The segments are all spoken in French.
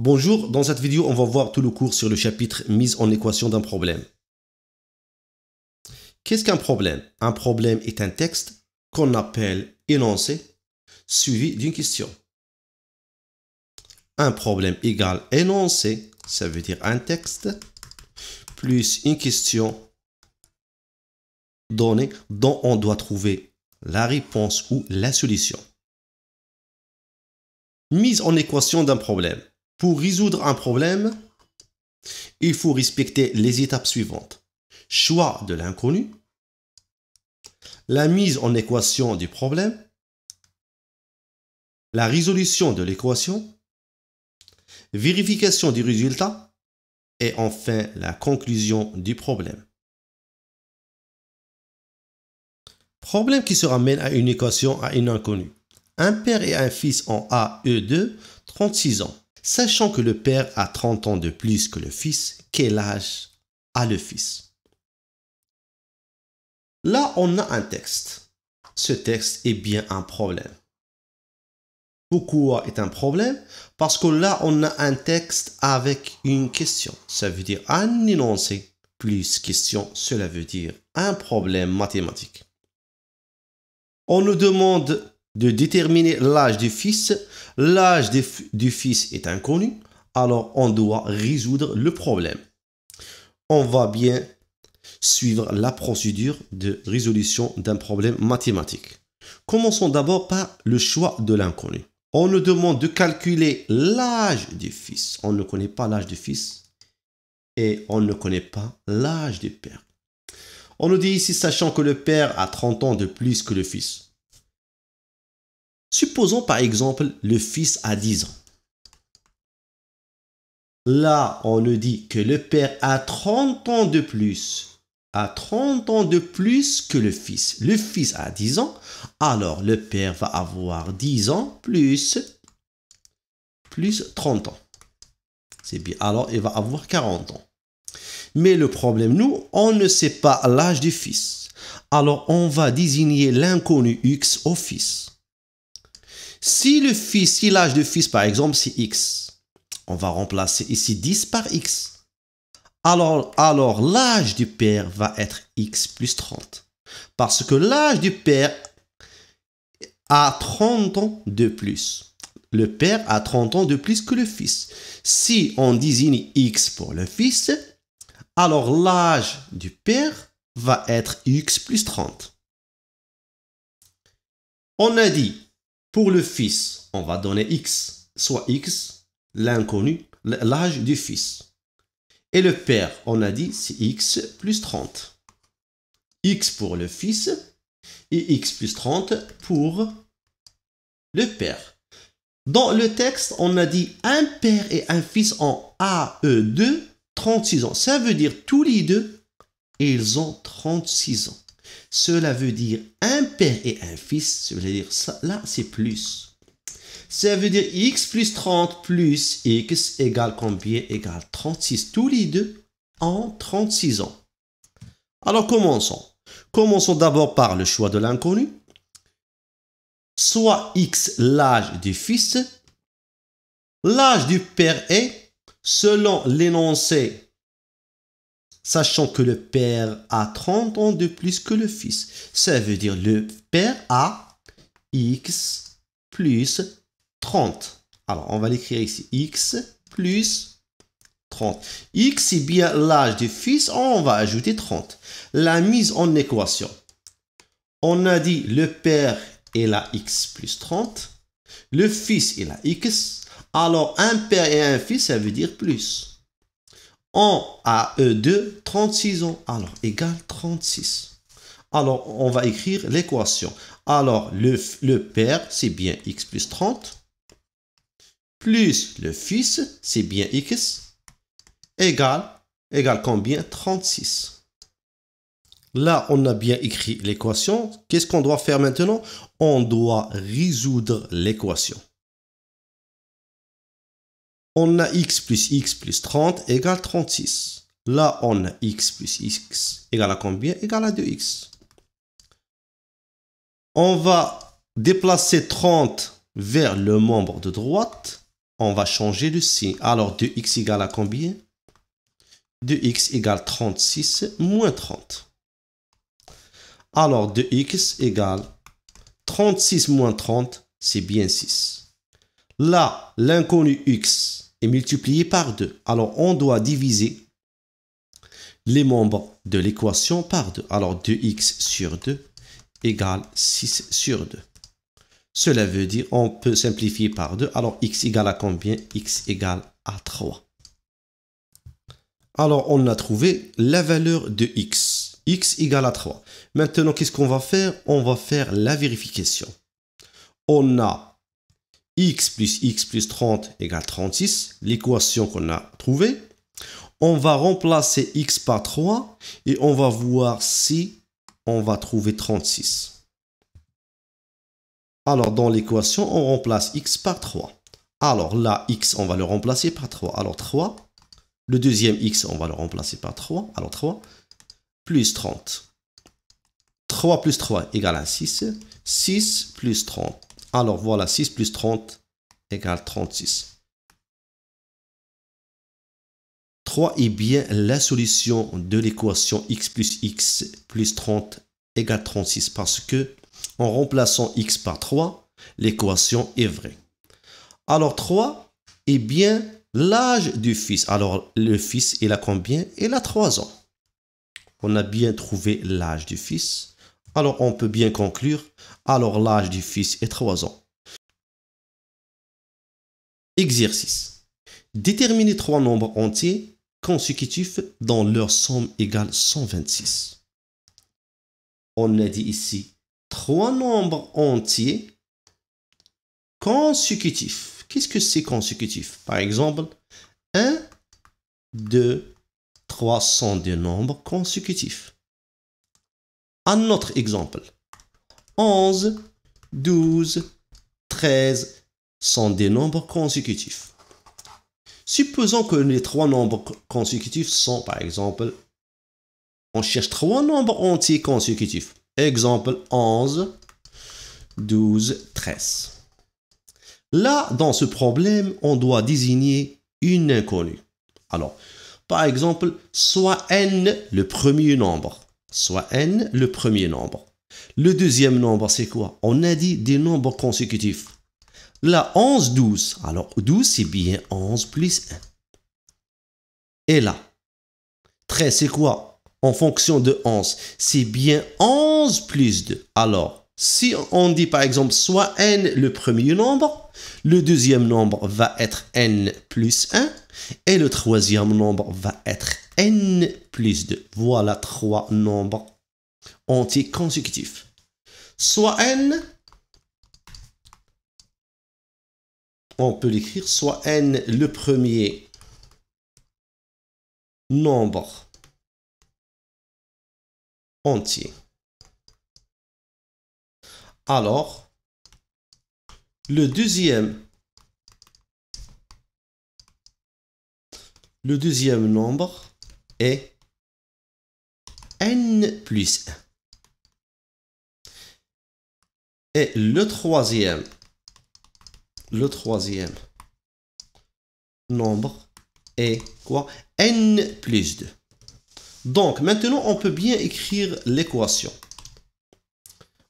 Bonjour, dans cette vidéo, on va voir tout le cours sur le chapitre mise en équation d'un problème. Qu'est-ce qu'un problème Un problème est un texte qu'on appelle énoncé suivi d'une question. Un problème égale énoncé, ça veut dire un texte, plus une question donnée dont on doit trouver la réponse ou la solution. Mise en équation d'un problème. Pour résoudre un problème, il faut respecter les étapes suivantes. Choix de l'inconnu, la mise en équation du problème, la résolution de l'équation, vérification du résultat et enfin la conclusion du problème. Problème qui se ramène à une équation à une inconnue. Un père et un fils en AE2, 36 ans sachant que le père a 30 ans de plus que le fils, quel âge a le fils Là, on a un texte. Ce texte est bien un problème. Pourquoi est un problème Parce que là, on a un texte avec une question. Ça veut dire un énoncé plus question. Cela veut dire un problème mathématique. On nous demande de déterminer l'âge du fils. L'âge du fils est inconnu, alors on doit résoudre le problème. On va bien suivre la procédure de résolution d'un problème mathématique. Commençons d'abord par le choix de l'inconnu. On nous demande de calculer l'âge du fils. On ne connaît pas l'âge du fils et on ne connaît pas l'âge du père. On nous dit ici, sachant que le père a 30 ans de plus que le fils. Supposons par exemple le fils a 10 ans. Là, on nous dit que le père a 30 ans de plus. A 30 ans de plus que le fils. Le fils a 10 ans. Alors, le père va avoir 10 ans plus, plus 30 ans. C'est bien. Alors, il va avoir 40 ans. Mais le problème, nous, on ne sait pas l'âge du fils. Alors, on va désigner l'inconnu X au fils. Si le fils, si l'âge du fils, par exemple, c'est X, on va remplacer ici 10 par X. Alors, alors l'âge du père va être X plus 30. Parce que l'âge du père a 30 ans de plus. Le père a 30 ans de plus que le fils. Si on désigne X pour le fils, alors l'âge du père va être X plus 30. On a dit pour le fils, on va donner x, soit x, l'inconnu, l'âge du fils. Et le père, on a dit, c'est x plus 30. x pour le fils et x plus 30 pour le père. Dans le texte, on a dit un père et un fils ont AE2, 36 ans. Ça veut dire tous les deux, ils ont 36 ans. Cela veut dire un père et un fils. Cela veut dire ça, là, c'est plus. Ça veut dire x plus 30 plus x égale combien Égale 36. Tous les deux en 36 ans. Alors commençons. Commençons d'abord par le choix de l'inconnu. Soit x l'âge du fils, l'âge du père est, selon l'énoncé sachant que le père a 30 ans de plus que le fils. Ça veut dire le père a x plus 30. Alors, on va l'écrire ici. x plus 30. x c'est bien l'âge du fils, on va ajouter 30. La mise en équation. On a dit le père est la x plus 30. Le fils est la x. Alors, un père et un fils, ça veut dire plus. On à e deux 36 ans. Alors, égale 36. Alors, on va écrire l'équation. Alors, le, le père, c'est bien x plus 30, plus le fils, c'est bien x, égale, égale combien 36. Là, on a bien écrit l'équation. Qu'est-ce qu'on doit faire maintenant On doit résoudre l'équation on a x plus x plus 30 égale 36. Là, on a x plus x égale à combien Égale à 2x. On va déplacer 30 vers le membre de droite. On va changer le signe. Alors, 2x égale à combien 2x égale 36 moins 30. Alors, 2x égale 36 moins 30, c'est bien 6. Là, l'inconnu x, et multiplié par 2. Alors on doit diviser les membres de l'équation par 2. Alors 2x sur 2 égale 6 sur 2. Cela veut dire on peut simplifier par 2. Alors x égale à combien x égale à 3. Alors on a trouvé la valeur de x. x égale à 3. Maintenant, qu'est-ce qu'on va faire On va faire la vérification. On a x plus x plus 30 égale 36, l'équation qu'on a trouvée. On va remplacer x par 3 et on va voir si on va trouver 36. Alors dans l'équation, on remplace x par 3. Alors là, x, on va le remplacer par 3. Alors 3, le deuxième x, on va le remplacer par 3. Alors 3, plus 30. 3 plus 3 égale à 6. 6 plus 30. Alors voilà, 6 plus 30 égale 36. 3 est bien la solution de l'équation x plus x plus 30 égale 36 parce que en remplaçant x par 3, l'équation est vraie. Alors 3 est bien l'âge du fils. Alors le fils, il a combien Il a 3 ans. On a bien trouvé l'âge du fils alors on peut bien conclure, alors l'âge du fils est 3 ans. Exercice. Déterminer trois nombres entiers consécutifs dont leur somme égale 126. On a dit ici trois nombres entiers consécutifs. Qu'est-ce que c'est consécutif Par exemple, 1, 2, 3 sont des nombres consécutifs. Un autre exemple. 11, 12, 13 sont des nombres consécutifs. Supposons que les trois nombres consécutifs sont, par exemple, on cherche trois nombres entiers consécutifs. Exemple 11, 12, 13. Là, dans ce problème, on doit désigner une inconnue. Alors, par exemple, soit n, le premier nombre, soit n, le premier nombre. Le deuxième nombre, c'est quoi On a dit des nombres consécutifs. La 11, 12. Alors 12, c'est bien 11 plus 1. Et là, 13, c'est quoi En fonction de 11, c'est bien 11 plus 2. Alors, si on dit par exemple soit n le premier nombre, le deuxième nombre va être n plus 1 et le troisième nombre va être n plus 2. Voilà trois nombres entiers consécutifs. Soit n, on peut l'écrire, soit n le premier nombre entier. Alors, le deuxième, le deuxième nombre est n plus 1. Et le troisième, le troisième nombre est quoi n plus 2. Donc maintenant, on peut bien écrire l'équation.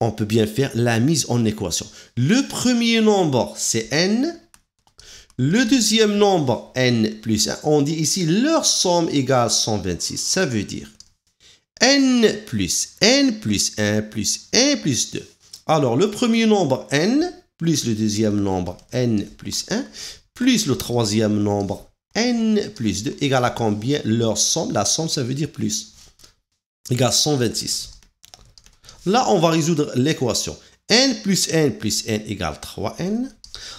On peut bien faire la mise en équation. Le premier nombre, c'est n. Le deuxième nombre n plus 1, on dit ici leur somme égale 126. Ça veut dire n plus n plus 1 plus 1 plus 2. Alors le premier nombre n plus le deuxième nombre n plus 1 plus le troisième nombre n plus 2 égale à combien leur somme La somme, ça veut dire plus. Égale 126. Là, on va résoudre l'équation. n plus n plus n égale 3n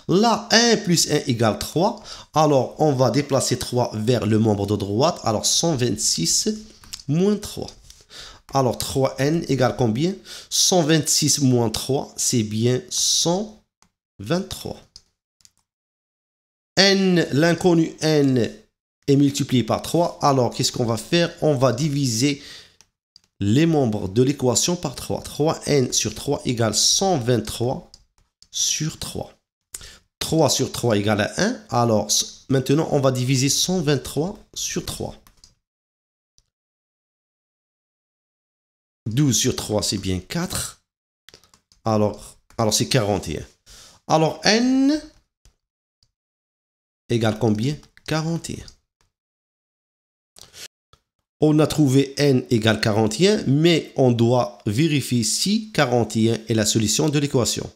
Là, 1 plus 1 égale 3. Alors, on va déplacer 3 vers le membre de droite. Alors, 126 moins 3. Alors, 3n égale combien 126 moins 3, c'est bien 123. n, l'inconnu n est multiplié par 3. Alors, qu'est-ce qu'on va faire On va diviser les membres de l'équation par 3. 3n sur 3 égale 123 sur 3. 3 sur 3 égale à 1. Alors maintenant, on va diviser 123 sur 3. 12 sur 3, c'est bien 4. Alors, alors c'est 41. Alors n égale combien 41. On a trouvé n égale 41, mais on doit vérifier si 41 est la solution de l'équation.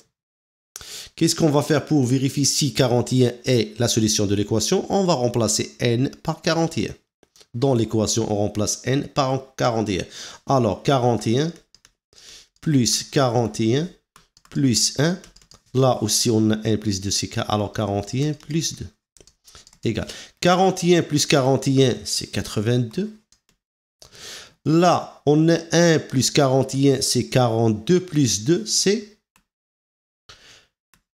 Qu'est-ce qu'on va faire pour vérifier si 41 est la solution de l'équation On va remplacer n par 41. Dans l'équation, on remplace n par 41. Alors, 41 plus 41 plus 1. Là aussi, on a n plus 2, c'est Alors, 41 plus 2 égale. 41 plus 41, c'est 82. Là, on a 1 plus 41, c'est 42 plus 2, c'est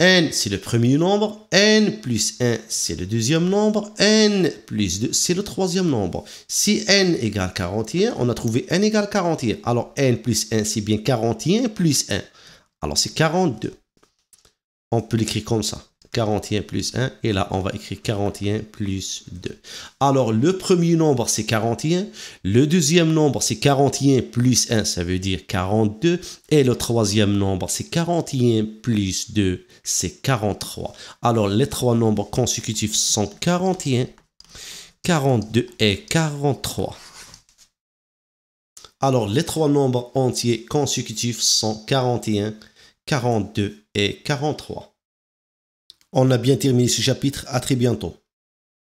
n, c'est le premier nombre. n plus 1, c'est le deuxième nombre. n plus 2, c'est le troisième nombre. Si n égale 41, on a trouvé n égale 41. Alors, n plus 1, c'est bien 41 plus 1. Alors, c'est 42. On peut l'écrire comme ça. 41 plus 1. Et là, on va écrire 41 plus 2. Alors, le premier nombre, c'est 41. Le deuxième nombre, c'est 41 plus 1. Ça veut dire 42. Et le troisième nombre, c'est 41 plus 2. C'est 43. Alors, les trois nombres consécutifs sont 41, 42 et 43. Alors, les trois nombres entiers consécutifs sont 41, 42 et 43. On a bien terminé ce chapitre, à très bientôt.